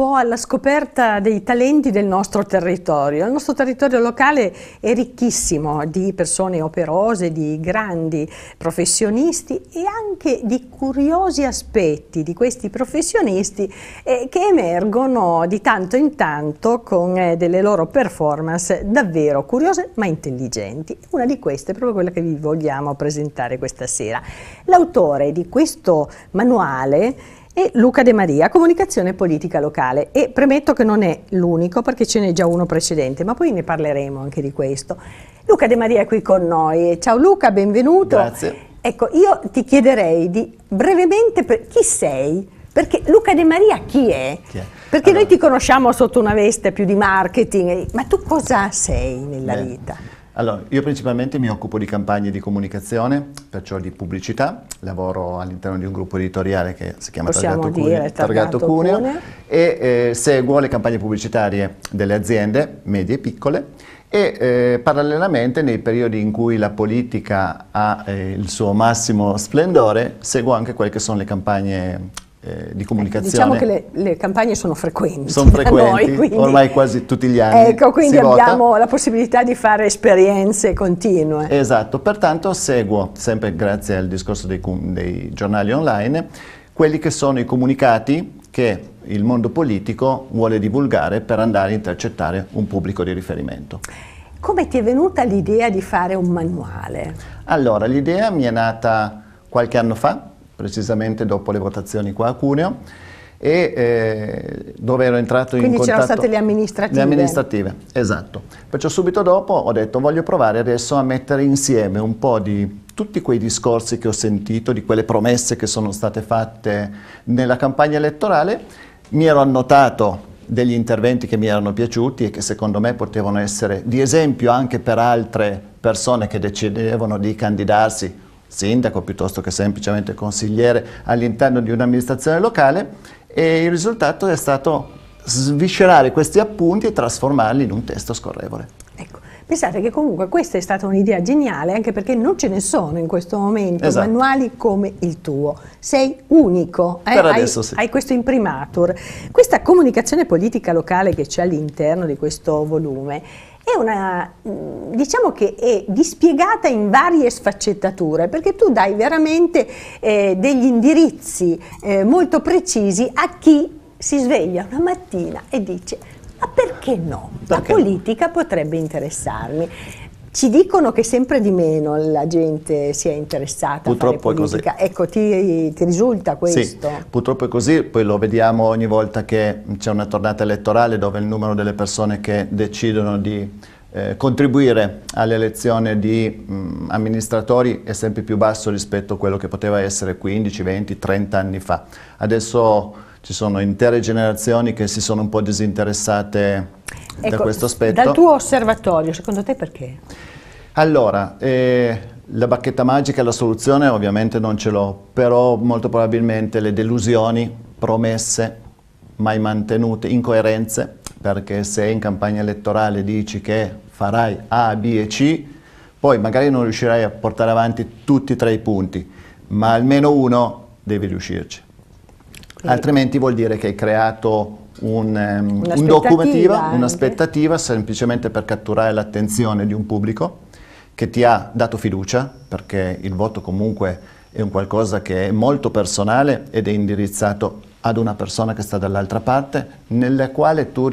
po' alla scoperta dei talenti del nostro territorio. Il nostro territorio locale è ricchissimo di persone operose, di grandi professionisti e anche di curiosi aspetti di questi professionisti eh, che emergono di tanto in tanto con eh, delle loro performance davvero curiose ma intelligenti. Una di queste è proprio quella che vi vogliamo presentare questa sera. L'autore di questo manuale e Luca De Maria, Comunicazione Politica Locale. E premetto che non è l'unico perché ce n'è già uno precedente, ma poi ne parleremo anche di questo. Luca De Maria è qui con noi. Ciao Luca, benvenuto. Grazie. Ecco, io ti chiederei di brevemente chi sei? Perché Luca De Maria chi è? Chi è? Perché allora, noi ti conosciamo sotto una veste più di marketing, ma tu cosa sei nella beh, vita? Allora, io principalmente mi occupo di campagne di comunicazione, perciò di pubblicità, lavoro all'interno di un gruppo editoriale che si chiama Possiamo Targato, dire, Cuneo, Targato Cuneo, Cuneo. e eh, seguo le campagne pubblicitarie delle aziende medie e piccole e eh, parallelamente nei periodi in cui la politica ha eh, il suo massimo splendore seguo anche quelle che sono le campagne eh, di ecco, comunicazione. Diciamo che le, le campagne sono frequenti. Sono frequenti, noi, ormai quasi tutti gli anni. Ecco, quindi abbiamo vota. la possibilità di fare esperienze continue. Esatto, pertanto seguo, sempre grazie al discorso dei, dei giornali online, quelli che sono i comunicati che il mondo politico vuole divulgare per andare a intercettare un pubblico di riferimento. Come ti è venuta l'idea di fare un manuale? Allora, l'idea mi è nata qualche anno fa, precisamente dopo le votazioni qua a Cuneo, e eh, dove ero entrato Quindi in contatto... Quindi c'erano state le amministrative? Le amministrative, esatto. Perciò subito dopo ho detto voglio provare adesso a mettere insieme un po' di tutti quei discorsi che ho sentito, di quelle promesse che sono state fatte nella campagna elettorale, mi ero annotato degli interventi che mi erano piaciuti e che secondo me potevano essere di esempio anche per altre persone che decidevano di candidarsi sindaco piuttosto che semplicemente consigliere all'interno di un'amministrazione locale e il risultato è stato sviscerare questi appunti e trasformarli in un testo scorrevole. Ecco, pensate che comunque questa è stata un'idea geniale anche perché non ce ne sono in questo momento esatto. manuali come il tuo, sei unico, eh? hai, sì. hai, questo imprimatur. Questa comunicazione politica locale che c'è all'interno di questo volume è una, mm, diciamo che è dispiegata in varie sfaccettature, perché tu dai veramente eh, degli indirizzi eh, molto precisi a chi si sveglia una mattina e dice ma perché no? Perché? La politica potrebbe interessarmi. Ci dicono che sempre di meno la gente si è interessata purtroppo a politica. È così. Ecco, ti, ti risulta questo? Sì, purtroppo è così, poi lo vediamo ogni volta che c'è una tornata elettorale dove il numero delle persone che decidono di eh, contribuire all'elezione di mh, mm, amministratori è sempre più basso rispetto a quello che poteva essere 15, 20, 30 anni fa. Adesso ci sono intere generazioni che si sono un po' disinteressate ecco, da questo aspetto. Dal tuo osservatorio, secondo te perché? Allora, eh, la bacchetta magica è la soluzione, ovviamente non ce l'ho, però molto probabilmente le delusioni promesse mai mantenute, incoerenze, perché se in campagna elettorale dici che farai A, B e C, poi magari non riuscirai a portare avanti tutti e tre i punti, ma almeno uno devi riuscirci altrimenti vuol dire che hai creato un, ehm, un documentativa, un'aspettativa semplicemente per catturare l'attenzione di un pubblico che ti ha dato fiducia, perché il voto comunque è un qualcosa che è molto personale ed è indirizzato ad una persona che sta dall'altra parte, nella quale tu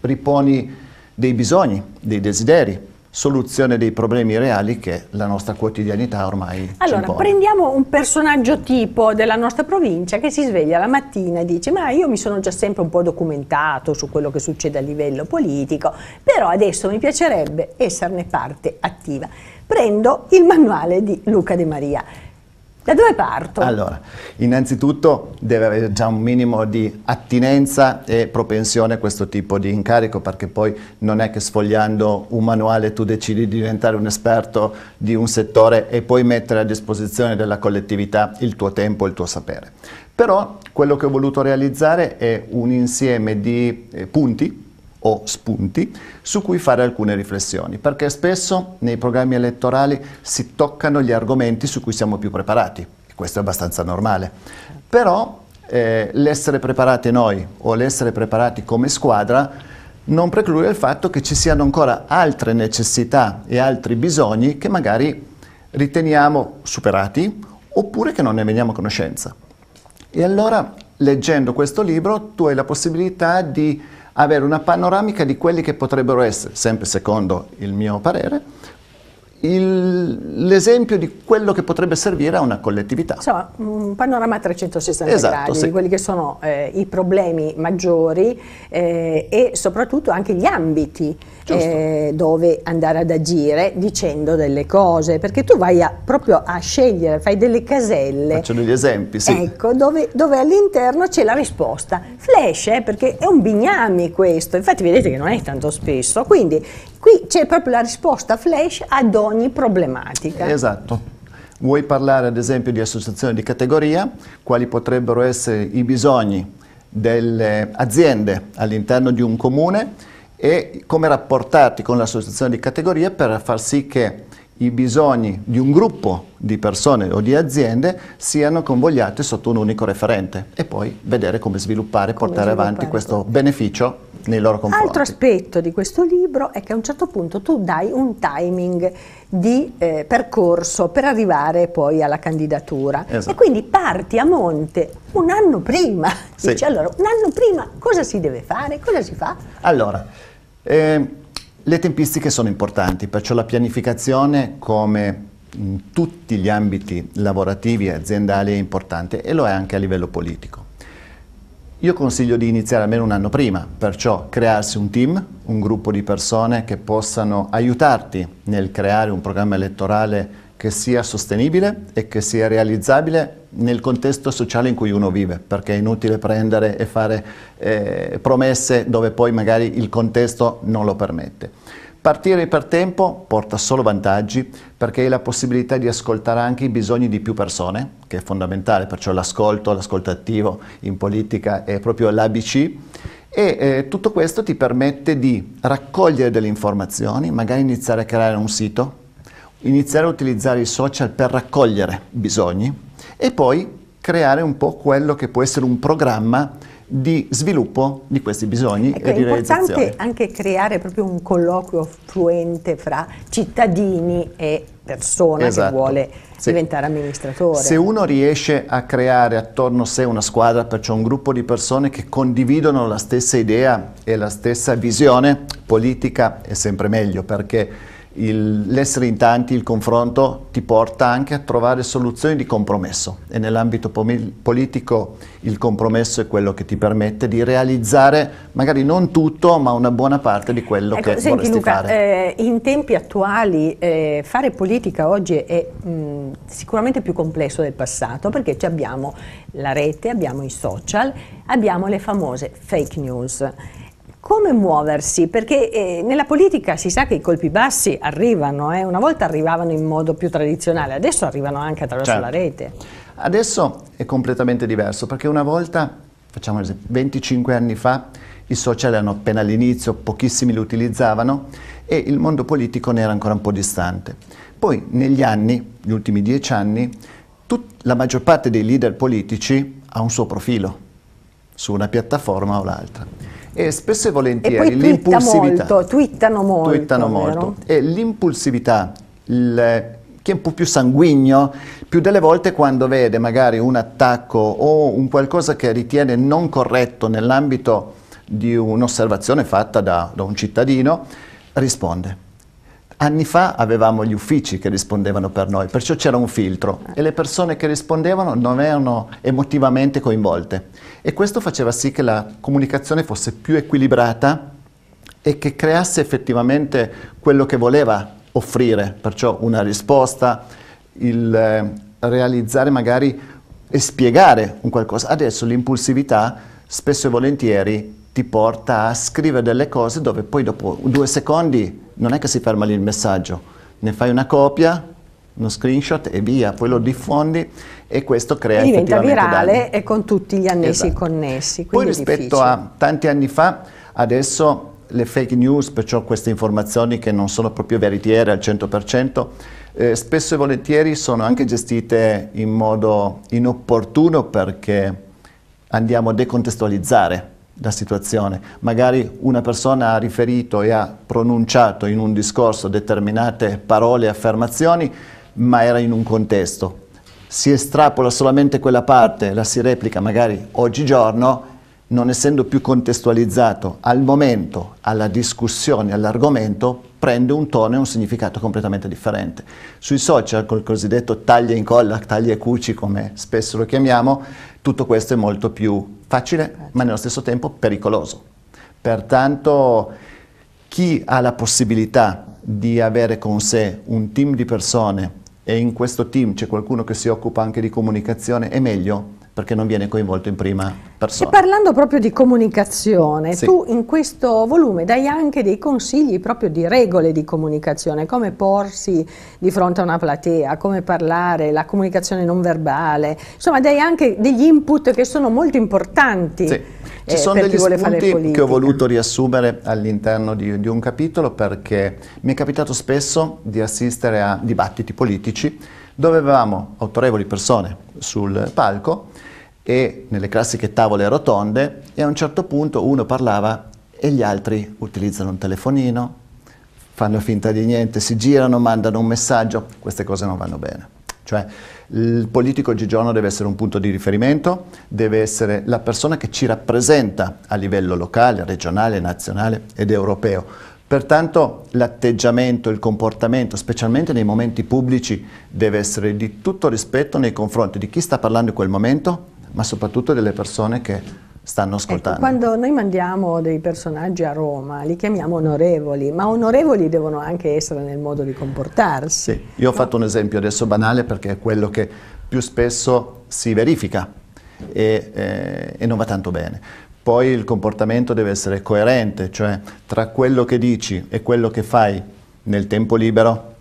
riponi dei bisogni, dei desideri, soluzione dei problemi reali che la nostra quotidianità ormai Allora, prendiamo un personaggio tipo della nostra provincia che si sveglia la mattina e dice ma io mi sono già sempre un po' documentato su quello che succede a livello politico, però adesso mi piacerebbe esserne parte attiva. Prendo il manuale di Luca De Maria. Da dove parto? Allora, innanzitutto deve avere già un minimo di attinenza e propensione a questo tipo di incarico perché poi non è che sfogliando un manuale tu decidi di diventare un esperto di un settore e poi mettere a disposizione della collettività il tuo tempo e il tuo sapere. Però quello che ho voluto realizzare è un insieme di eh, punti o spunti su cui fare alcune riflessioni, perché spesso nei programmi elettorali si toccano gli argomenti su cui siamo più preparati, e questo è abbastanza normale. Però eh, l'essere preparati noi o l'essere preparati come squadra non preclude il fatto che ci siano ancora altre necessità e altri bisogni che magari riteniamo superati oppure che non ne veniamo a conoscenza. E allora, leggendo questo libro, tu hai la possibilità di avere una panoramica di quelli che potrebbero essere, sempre secondo il mio parere, l'esempio di quello che potrebbe servire a una collettività. Insomma, un panorama a 360 esatto, gradi sì. di quelli che sono eh, i problemi maggiori eh, e soprattutto anche gli ambiti eh, dove andare ad agire dicendo delle cose, perché tu vai a, proprio a scegliere, fai delle caselle. Faccio degli esempi, sì. Ecco, dove, dove all'interno c'è la risposta. Flash, eh, perché è un bignami questo, infatti vedete che non è tanto spesso, quindi qui c'è proprio la risposta flash ad ogni problematica. Esatto. Vuoi parlare ad esempio di associazioni di categoria? Quali potrebbero essere i bisogni delle aziende all'interno di un comune? e come rapportarti con l'associazione di categoria per far sì che i bisogni di un gruppo di persone o di aziende siano convogliati sotto un unico referente e poi vedere come sviluppare e portare sviluppare avanti questo beneficio nei loro confronti. Altro aspetto di questo libro è che a un certo punto tu dai un timing di eh, percorso per arrivare poi alla candidatura esatto. e quindi parti a monte un anno prima. Sì. Dici allora, un anno prima cosa si deve fare? Cosa si fa? Allora, eh, le tempistiche sono importanti, perciò la pianificazione come in tutti gli ambiti lavorativi e aziendali è importante e lo è anche a livello politico. Io consiglio di iniziare almeno un anno prima, perciò crearsi un team, un gruppo di persone che possano aiutarti nel creare un programma elettorale che sia sostenibile e che sia realizzabile nel contesto sociale in cui uno vive, perché è inutile prendere e fare eh, promesse dove poi magari il contesto non lo permette. Partire per tempo porta solo vantaggi perché hai la possibilità di ascoltare anche i bisogni di più persone, che è fondamentale, perciò l'ascolto, l'ascolto attivo in politica è proprio l'ABC e eh, tutto questo ti permette di raccogliere delle informazioni, magari iniziare a creare un sito, iniziare a utilizzare i social per raccogliere bisogni e poi creare un po' quello che può essere un programma di sviluppo di questi bisogni ecco, e di realizzazione. È importante anche creare proprio un colloquio fluente fra cittadini e persona esatto. che vuole sì. diventare amministratore. Se uno riesce a creare attorno a sé una squadra, perciò un gruppo di persone che condividono la stessa idea e la stessa visione politica, è sempre meglio perché l'essere in tanti, il confronto ti porta anche a trovare soluzioni di compromesso e nell'ambito politico il compromesso è quello che ti permette di realizzare magari non tutto ma una buona parte di quello ecco, che senti, vorresti Luca, fare. Eh, in tempi attuali eh, fare politica oggi è mh, mm, sicuramente più complesso del passato perché abbiamo la rete, abbiamo i social, abbiamo le famose fake news come muoversi? Perché eh, nella politica si sa che i colpi bassi arrivano, eh? una volta arrivavano in modo più tradizionale, adesso arrivano anche attraverso certo. la rete. Adesso è completamente diverso, perché una volta, facciamo un esempio, 25 anni fa, i social erano appena all'inizio, pochissimi li utilizzavano e il mondo politico ne era ancora un po' distante. Poi negli anni, gli ultimi dieci anni, la maggior parte dei leader politici ha un suo profilo su una piattaforma o l'altra. E spesso e volentieri l'impulsività... Molto, twittano molto, twittano molto. E l'impulsività, chi è un po' più sanguigno, più delle volte quando vede magari un attacco o un qualcosa che ritiene non corretto nell'ambito di un'osservazione fatta da, da un cittadino, risponde. Anni fa avevamo gli uffici che rispondevano per noi, perciò c'era un filtro e le persone che rispondevano non erano emotivamente coinvolte e questo faceva sì che la comunicazione fosse più equilibrata e che creasse effettivamente quello che voleva offrire, perciò una risposta, il eh, realizzare magari e spiegare un qualcosa. Adesso l'impulsività spesso e volentieri ti porta a scrivere delle cose dove poi dopo due secondi non è che si ferma lì il messaggio, ne fai una copia, uno screenshot e via, poi lo diffondi e questo crea e diventa virale danni. e con tutti gli annessi esatto. connessi. Poi rispetto a tanti anni fa, adesso le fake news, perciò queste informazioni che non sono proprio veritiere al 100%, eh, spesso e volentieri sono anche gestite in modo inopportuno perché andiamo a decontestualizzare la situazione. Magari una persona ha riferito e ha pronunciato in un discorso determinate parole e affermazioni, ma era in un contesto. Si estrapola solamente quella parte, la si replica magari oggigiorno non essendo più contestualizzato al momento, alla discussione, all'argomento, prende un tono e un significato completamente differente. Sui social, col cosiddetto taglia e incolla, taglia e cuci, come spesso lo chiamiamo, tutto questo è molto più facile, ma nello stesso tempo pericoloso. Pertanto chi ha la possibilità di avere con sé un team di persone e in questo team c'è qualcuno che si occupa anche di comunicazione, è meglio perché non viene coinvolto in prima persona. E parlando proprio di comunicazione, sì. tu in questo volume dai anche dei consigli proprio di regole di comunicazione, come porsi di fronte a una platea, come parlare, la comunicazione non verbale, insomma dai anche degli input che sono molto importanti. Sì. Eh, Ci sono degli spunti che ho voluto riassumere all'interno di, di, un capitolo perché mi è capitato spesso di assistere a dibattiti politici dove avevamo autorevoli persone sul palco e nelle classiche tavole rotonde e a un certo punto uno parlava e gli altri utilizzano un telefonino, fanno finta di niente, si girano, mandano un messaggio, queste cose non vanno bene. Cioè il politico oggigiorno deve essere un punto di riferimento, deve essere la persona che ci rappresenta a livello locale, regionale, nazionale ed europeo. Pertanto l'atteggiamento, il comportamento, specialmente nei momenti pubblici, deve essere di tutto rispetto nei confronti di chi sta parlando in quel momento, ma soprattutto delle persone che stanno ecco, ascoltando. Ecco, quando noi mandiamo dei personaggi a Roma, li chiamiamo onorevoli, ma onorevoli devono anche essere nel modo di comportarsi. Sì, io ho no? fatto un esempio adesso banale perché è quello che più spesso si verifica e, eh, e non va tanto bene. Poi il comportamento deve essere coerente, cioè tra quello che dici e quello che fai nel tempo libero,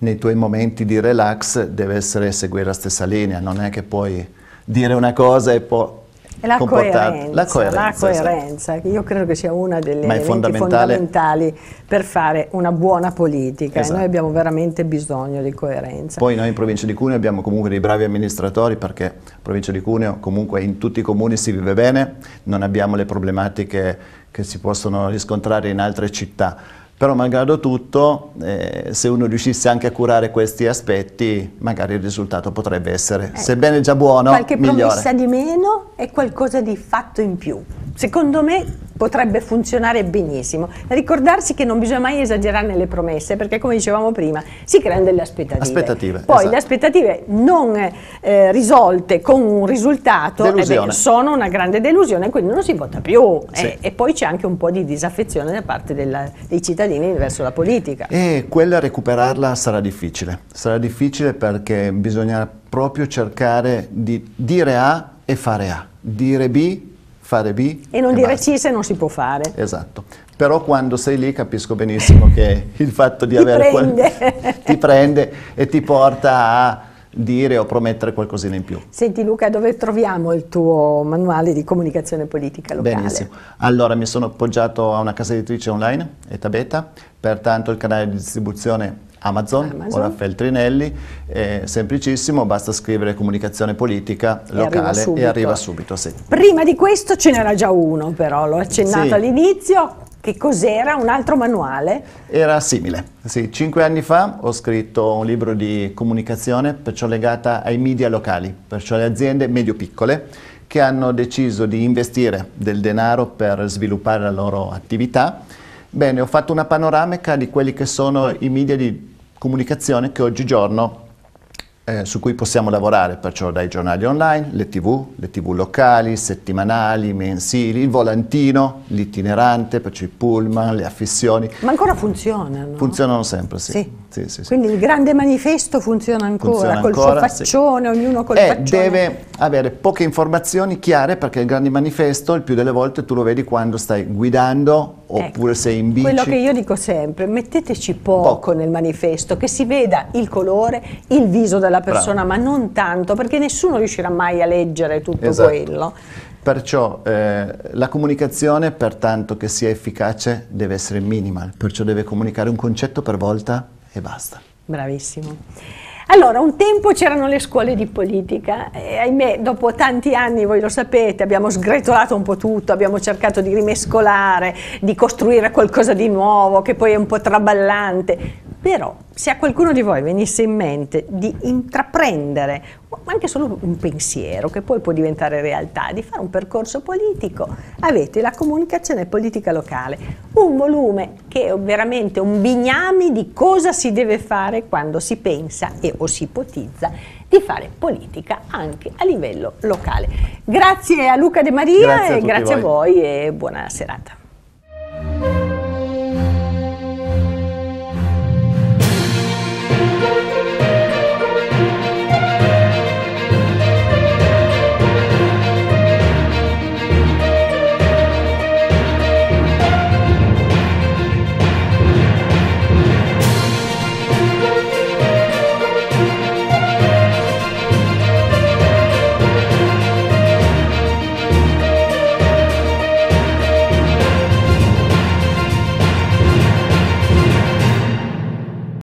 nei tuoi momenti di relax, deve essere seguire la stessa linea, non è che puoi dire una cosa e poi la coerenza, la coerenza, la coerenza esatto. io credo che sia una delle elementi fondamentali per fare una buona politica esatto. e noi esatto. abbiamo veramente bisogno di coerenza. Poi noi in provincia di Cuneo abbiamo comunque dei bravi amministratori perché in provincia di Cuneo comunque in tutti i comuni si vive bene, non abbiamo le problematiche che si possono riscontrare in altre città. Però malgrado tutto, eh, se uno riuscisse anche a curare questi aspetti, magari il risultato potrebbe essere, eh, sebbene già buono, qualche migliore. Qualche promessa di meno e qualcosa di fatto in più secondo me potrebbe funzionare benissimo. Ricordarsi che non bisogna mai esagerare nelle promesse, perché come dicevamo prima, si creano delle aspettative. aspettative Poi esatto. le aspettative non eh, risolte con un risultato eh beh, sono una grande delusione, quindi non si vota più. Eh. Sì. Eh, e poi c'è anche un po' di disaffezione da parte della, dei cittadini verso la politica. E quella recuperarla sarà difficile. Sarà difficile perché bisogna proprio cercare di dire A e fare A, dire B fare B. E non e dire basta. C se non si può fare. Esatto. Però quando sei lì capisco benissimo che il fatto di ti avere... Prende. ti prende e ti porta a dire o promettere qualcosina in più. Senti Luca, dove troviamo il tuo manuale di comunicazione politica locale? Benissimo. Allora, mi sono appoggiato a una casa editrice online, Etabeta, pertanto il canale di distribuzione Amazon, Amazon. o Raffaele Trinelli, è semplicissimo, basta scrivere comunicazione politica e locale arriva subito. e arriva subito. Sì. Prima di questo ce n'era già uno però, l'ho accennato sì. all'inizio, che cos'era? Un altro manuale? Era simile, sì. Cinque anni fa ho scritto un libro di comunicazione, perciò legata ai media locali, perciò alle aziende medio-piccole, che hanno deciso di investire del denaro per sviluppare la loro attività. Bene, ho fatto una panoramica di quelli che sono i media di comunicazione che oggigiorno eh, su cui possiamo lavorare, perciò dai giornali online, le tv, le tv locali, settimanali, mensili, il volantino, l'itinerante, perciò i pullman, le affissioni. Ma ancora funzionano? Funzionano sempre, sì. sì. Sì, sì, Quindi il grande manifesto funziona ancora, funziona col suo faccione, ognuno col e eh, faccione. deve avere poche informazioni chiare perché il grande manifesto il più delle volte tu lo vedi quando stai guidando ecco, oppure ecco, sei in bici. Quello che io dico sempre, metteteci poco, poco, nel manifesto, che si veda il colore, il viso della persona, Bravo. ma non tanto perché nessuno riuscirà mai a leggere tutto esatto. quello. Perciò eh, la comunicazione, pertanto che sia efficace, deve essere minimal, perciò deve comunicare un concetto per volta e basta. Bravissimo. Allora, un tempo c'erano le scuole di politica e eh, ahimè, dopo tanti anni, voi lo sapete, abbiamo sgretolato un po' tutto, abbiamo cercato di rimescolare, di costruire qualcosa di nuovo che poi è un po' traballante, però se a qualcuno di voi venisse in mente di intraprendere anche solo un pensiero che poi può diventare realtà, di fare un percorso politico, avete la comunicazione politica locale, un volume che è veramente un bignami di cosa si deve fare quando si pensa e o si ipotizza di fare politica anche a livello locale. Grazie a Luca De Maria grazie e grazie voi. a voi e buona serata.